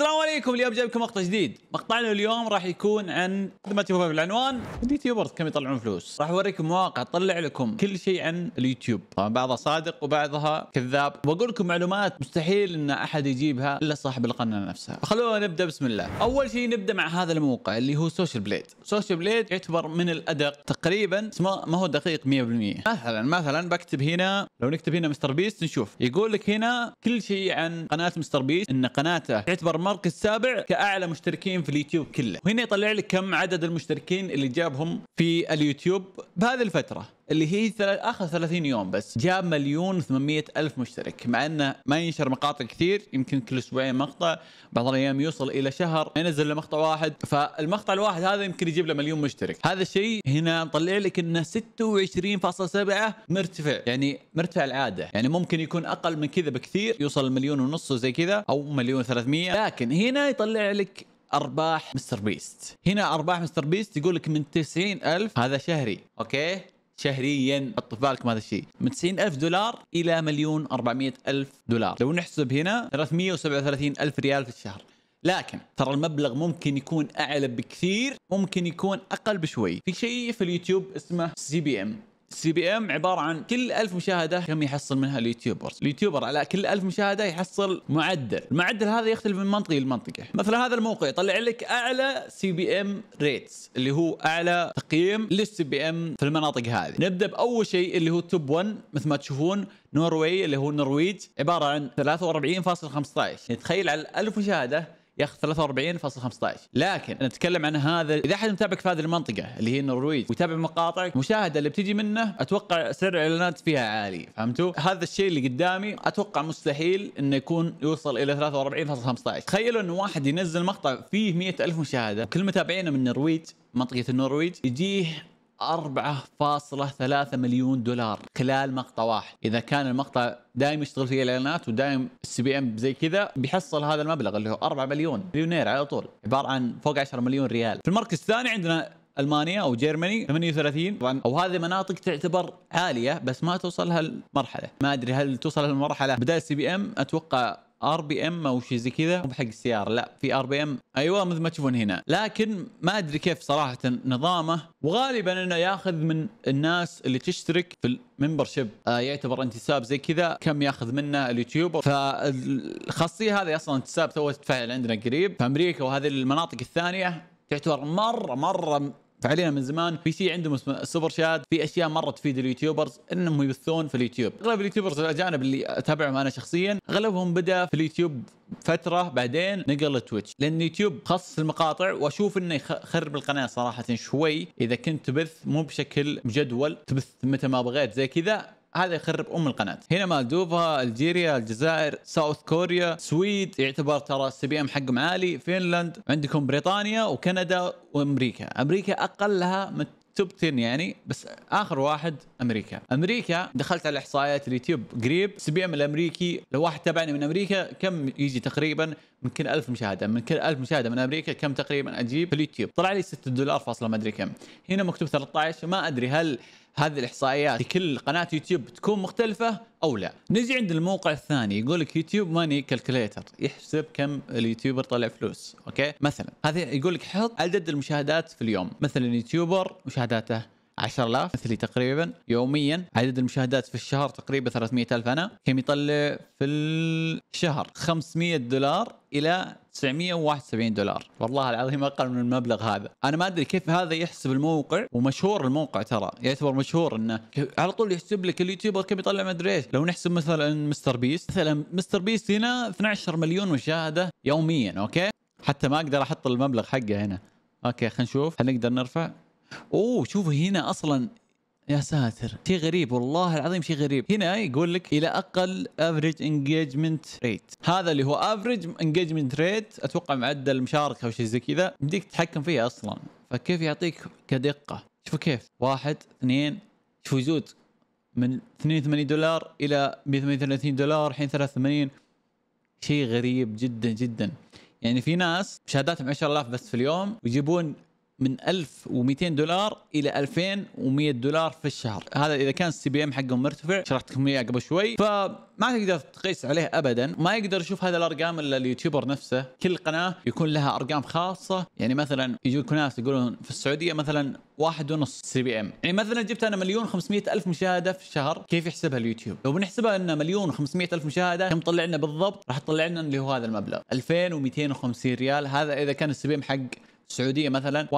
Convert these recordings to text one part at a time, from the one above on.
السلام عليكم اليوم جايبكم مقطع جديد مقطعنا اليوم راح يكون عن مثل ما تشوفون بالعنوان اليوتيوبرز كم يطلعون فلوس راح اوريكم مواقع تطلع لكم كل شيء عن اليوتيوب طبعا بعضها صادق وبعضها كذاب واقول لكم معلومات مستحيل ان احد يجيبها الا صاحب القناه نفسها خلونا نبدا بسم الله اول شيء نبدا مع هذا الموقع اللي هو سوشيال بليد سوشيال بليد يعتبر من الادق تقريبا ما هو دقيق 100% مثلا مثلا بكتب هنا لو نكتب هنا مستر بيست نشوف يقول لك هنا كل شيء عن قناه مستر بيست ان قناته تعتبر المركز السابع كاعلى مشتركين في اليوتيوب كله وهنا يطلع لك كم عدد المشتركين اللي جابهم في اليوتيوب بهذه الفتره اللي هي اخر 30 يوم بس جاب مليون و800 الف مشترك مع انه ما ينشر مقاطع كثير يمكن كل اسبوعين مقطع بعض الايام يوصل الى شهر ما ينزل مقطع واحد فالمقطع الواحد هذا يمكن يجيب له مليون مشترك هذا الشيء هنا نطلع لك انه 26.7 مرتفع يعني مرتفع العاده يعني ممكن يكون اقل من كذا بكثير يوصل مليون ونص وزي كذا او مليون و300 لكن هنا يطلع لك ارباح مستر بيست هنا ارباح مستر بيست يقول لك من 90000 هذا شهري اوكي شهريا حط في بالكم هذا الشيء من 90 ألف دولار الى مليون 400 الف دولار لو نحسب هنا 337 الف ريال في الشهر لكن ترى المبلغ ممكن يكون اعلى بكثير ممكن يكون اقل بشوي في شيء في اليوتيوب اسمه سي بي ام سي بي ام عباره عن كل ألف مشاهده كم يحصل منها اليوتيوبرز اليوتيوبر على كل ألف مشاهده يحصل معدل المعدل هذا يختلف من منطقه لمنطقه مثلا هذا الموقع يطلع لك اعلى سي بي ام ريتس اللي هو اعلى تقييم للسي بي ام في المناطق هذه نبدا باول شيء اللي هو توب 1 مثل ما تشوفون نوروي اللي هو النرويج عباره عن 43.15 يعني تخيل على 1000 مشاهده ياخذ 43.15 لكن نتكلم عن هذا اذا احد متابعك في هذه المنطقه اللي هي النرويج ويتابع مقاطعك المشاهده اللي بتجي منه اتوقع سعر الاعلانات فيها عالي فهمتوا هذا الشيء اللي قدامي اتوقع مستحيل انه يكون يوصل الى 43.15 تخيلوا انه واحد ينزل مقطع فيه 100000 مشاهده وكل متابعينه من النرويج منطقه النرويج يجيه 4.3 مليون دولار خلال مقطع واحد اذا كان المقطع دايم يشتغل فيه الاعلانات ودايم السي بي ام زي كذا بيحصل هذا المبلغ اللي هو 4 مليون مليونير على طول عباره عن فوق 10 مليون ريال في المركز الثاني عندنا المانيا او جيرماني 38 طبعا او هذه مناطق تعتبر عاليه بس ما توصل هالمرحله ما ادري هل توصل هالمرحله بدال السي بي ام اتوقع ار بي ام او شيء زي كذا مو بحق السياره لا في ار بي ام ايوه مثل ما تشوفون هنا لكن ما ادري كيف صراحه نظامه وغالبا انه ياخذ من الناس اللي تشترك في الممبرشيب آه يعتبر انتساب زي كذا كم ياخذ منه اليوتيوبر فالخاصيه هذه اصلا انتساب تو تتفعل عندنا قريب في امريكا وهذه المناطق الثانيه تعتبر مره مره فعليا من زمان في شيء عندهم اسمه السوبر شات في اشياء مره تفيد اليوتيوبرز انهم يبثون في اليوتيوب اغلب اليوتيوبرز الاجانب اللي اتابعهم انا شخصيا اغلبهم بدا في اليوتيوب فتره بعدين نقل لتويتش لان يوتيوب خصص المقاطع واشوف انه يخرب القناه صراحه شوي اذا كنت تبث مو بشكل مجدول تبث متى ما بغيت زي كذا هذا يخرب ام القناه هنا مالدوفا الجيريا الجزائر ساوث كوريا السويد يعتبر ترى السي بي ام حقهم عالي فنلند عندكم بريطانيا وكندا وامريكا امريكا اقلها مت... توب 10 يعني بس اخر واحد امريكا امريكا دخلت على احصائيات اليوتيوب قريب سي بي ام الامريكي لو واحد تابعني من امريكا كم يجي تقريبا من كل 1000 مشاهده من كل 1000 مشاهده من امريكا كم تقريبا اجيب في اليوتيوب طلع لي 6 دولار فاصله ما ادري كم هنا مكتوب 13 ما ادري هل هذه الاحصائيات لكل قناه يوتيوب تكون مختلفه او لا نجي عند الموقع الثاني يقول لك يوتيوب ماني كالكوليتر يحسب كم اليوتيوبر طلع فلوس اوكي مثلا هذه يقول لك حط عدد المشاهدات في اليوم مثلا يوتيوبر مشاهداته 10000 مثلي تقريبا يوميا عدد المشاهدات في الشهر تقريبا 300000 انا كم يطلع في الشهر 500 دولار الى 971 دولار والله العظيم اقل من المبلغ هذا انا ما ادري كيف هذا يحسب الموقع ومشهور الموقع ترى يعتبر مشهور انه على طول يحسب لك اليوتيوبر كم يطلع ما ادري ايش لو نحسب مثلا مستر بيست مثلا مستر بيست هنا 12 مليون مشاهده يوميا اوكي حتى ما اقدر احط المبلغ حقه هنا اوكي خلينا نشوف هل نقدر نرفع اوه شوفوا هنا اصلا يا ساتر شيء غريب والله العظيم شيء غريب هنا يقول لك الى اقل افريج انجيجمنت ريت هذا اللي هو افريج انجيجمنت ريت اتوقع معدل مشاركه او شيء زي كذا بدك تتحكم فيه اصلا فكيف يعطيك كدقه شوفوا كيف واحد اثنين شوفوا يزود من 82 دولار الى 138 دولار الحين 83 شيء غريب جدا جدا يعني في ناس مشاهداتهم 10000 بس في اليوم ويجيبون من 1200 دولار الى 2100 دولار في الشهر هذا اذا كان السي بي ام حقهم مرتفع شرحت لكم اياه قبل شوي فما تقدر تقيس عليه ابدا ما يقدر يشوف هذا الارقام الا اليوتيوبر نفسه كل قناه يكون لها ارقام خاصه يعني مثلا يجوك ناس يقولون في السعوديه مثلا واحد ونص سي بي ام يعني مثلا جبت انا مليون خمسمية الف مشاهده في الشهر كيف يحسبها اليوتيوب لو بنحسبها ان مليون خمسمية الف مشاهده كم طلع لنا بالضبط راح تطلع لنا اللي هو هذا المبلغ 2250 ريال هذا اذا كان السي بي ام حق السعوديه مثلا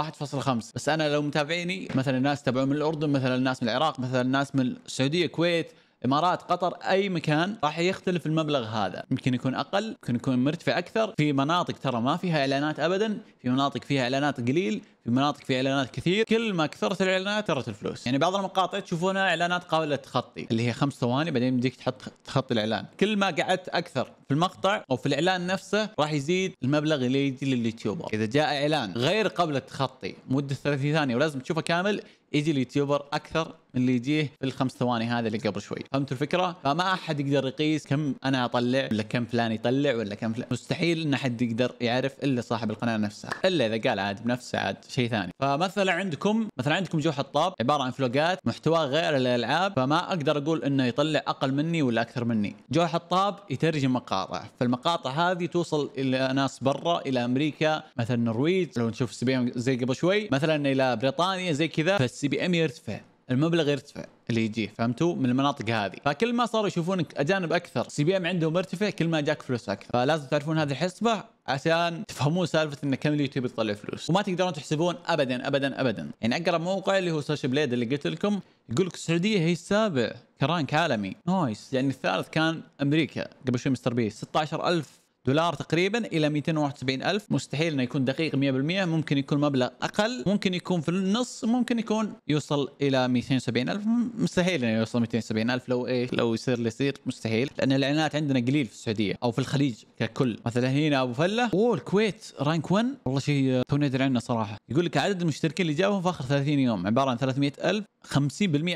1.5 بس انا لو متابعيني مثلا الناس تبعوا من الاردن مثلا الناس من العراق مثلا الناس من السعوديه الكويت امارات قطر اي مكان راح يختلف المبلغ هذا يمكن يكون اقل يمكن يكون مرتفع اكثر في مناطق ترى ما فيها اعلانات ابدا في مناطق فيها اعلانات قليل المناطق في اعلانات كثير كل ما كثرت الاعلانات كثرت الفلوس يعني بعض المقاطع تشوفونها اعلانات قابله للتخطي اللي هي خمس ثواني بعدين بديك تحط تخطي الاعلان كل ما قعدت اكثر في المقطع او في الاعلان نفسه راح يزيد المبلغ اللي يجي لليوتيوبر اذا جاء اعلان غير قابل للتخطي مده 30 ثانيه ولازم تشوفه كامل يجي اليوتيوبر اكثر من اللي يجيه في الخمس ثواني هذا اللي قبل شوي فهمت الفكره فما احد يقدر يقيس كم انا اطلع ولا كم فلان يطلع ولا كم فلان مستحيل ان احد يقدر يعرف الا صاحب القناه نفسها الا اذا قال عاد بنفسه عاد شيء ثاني فمثلا عندكم مثلا عندكم جو حطاب عباره عن فلوجات محتواه غير الالعاب فما اقدر اقول انه يطلع اقل مني ولا اكثر مني جو حطاب يترجم مقاطع فالمقاطع هذه توصل الى ناس برا الى امريكا مثلا النرويج لو نشوف السي بي ام زي قبل شوي مثلا الى بريطانيا زي كذا فالسي بي ام يرتفع المبلغ يرتفع اللي يجيه فهمتوا من المناطق هذه فكل ما صاروا يشوفونك اجانب اكثر سي بي ام عندهم مرتفع كل ما جاك فلوس اكثر فلازم تعرفون هذه الحسبه عشان تفهمون سالفه ان كم اليوتيوب يطلع فلوس وما تقدرون تحسبون ابدا ابدا ابدا يعني اقرب موقع اللي هو سوشيال بليد اللي قلت لكم يقول لك السعوديه هي السابع كرانك عالمي نايس يعني الثالث كان امريكا قبل شوي مستر بي 16000 دولار تقريبا الى 271 الف مستحيل انه يكون دقيق 100% ممكن يكون مبلغ اقل ممكن يكون في النص ممكن يكون يوصل الى 270 الف مستحيل انه يوصل 270 الف لو ايه لو يصير اللي يصير مستحيل لان الاعلانات عندنا قليل في السعوديه او في الخليج ككل مثلا هنا ابو فله اوه الكويت رانك 1 والله شيء تو ندري عنه صراحه يقول لك عدد المشتركين اللي جابهم في اخر 30 يوم عباره عن 300 الف 50%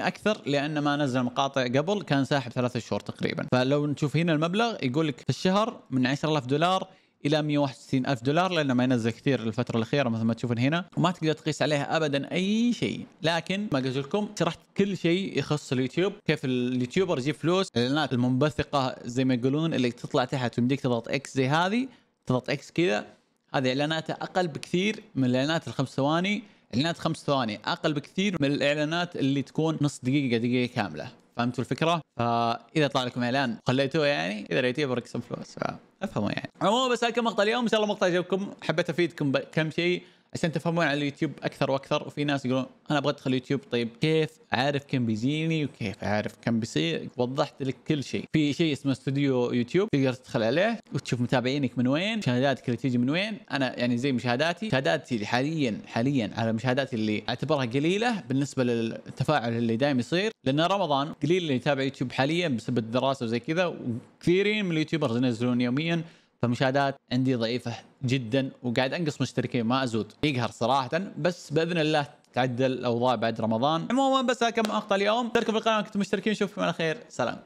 اكثر لان ما نزل مقاطع قبل كان ساحب ثلاثة شهور تقريبا فلو نشوف هنا المبلغ يقول لك في الشهر من 10000 دولار الى 161 الف دولار لانه ما ينزل كثير الفتره الاخيره مثل ما تشوفون هنا وما تقدر تقيس عليها ابدا اي شيء لكن ما قلت لكم شرحت كل شيء يخص اليوتيوب كيف اليوتيوبر يجيب فلوس الاعلانات المنبثقه زي ما يقولون اللي تطلع تحت ويمديك تضغط اكس زي هذه تضغط اكس كذا هذه اعلاناتها اقل بكثير من الاعلانات الخمس ثواني اعلانات خمس ثواني اقل بكثير من الاعلانات اللي تكون نص دقيقه دقيقه كامله فهمتوا الفكره؟ فاذا طلع لكم اعلان خليتوه يعني اذا ريتيه برك فلوس افهموا يعني. عموما بس هذا كان مقطع اليوم ان شاء الله مقطع جاكم حبيت افيدكم بكم شيء عشان تفهمون على اليوتيوب اكثر واكثر وفي ناس يقولون انا ابغى ادخل اليوتيوب طيب كيف اعرف كم بيجيني وكيف اعرف كم بيصير وضحت لك كل شيء في شيء اسمه استوديو يوتيوب تقدر تدخل عليه وتشوف متابعينك من وين مشاهداتك اللي تيجي من وين انا يعني زي مشاهداتي مشاهداتي اللي حاليا حاليا على مشاهداتي اللي اعتبرها قليله بالنسبه للتفاعل اللي دائما يصير لان رمضان قليل اللي يتابع يوتيوب حاليا بسبب الدراسه وزي كذا وكثيرين من اليوتيوبرز ينزلون يوميا فمشاهدات عندي ضعيفه جدا وقاعد انقص مشتركين ما ازود يقهر صراحه بس باذن الله تعدل الاوضاع بعد رمضان عموما بس كم اقطع اليوم اشتركوا في القناه كنتم مشتركين نشوفكم على خير سلام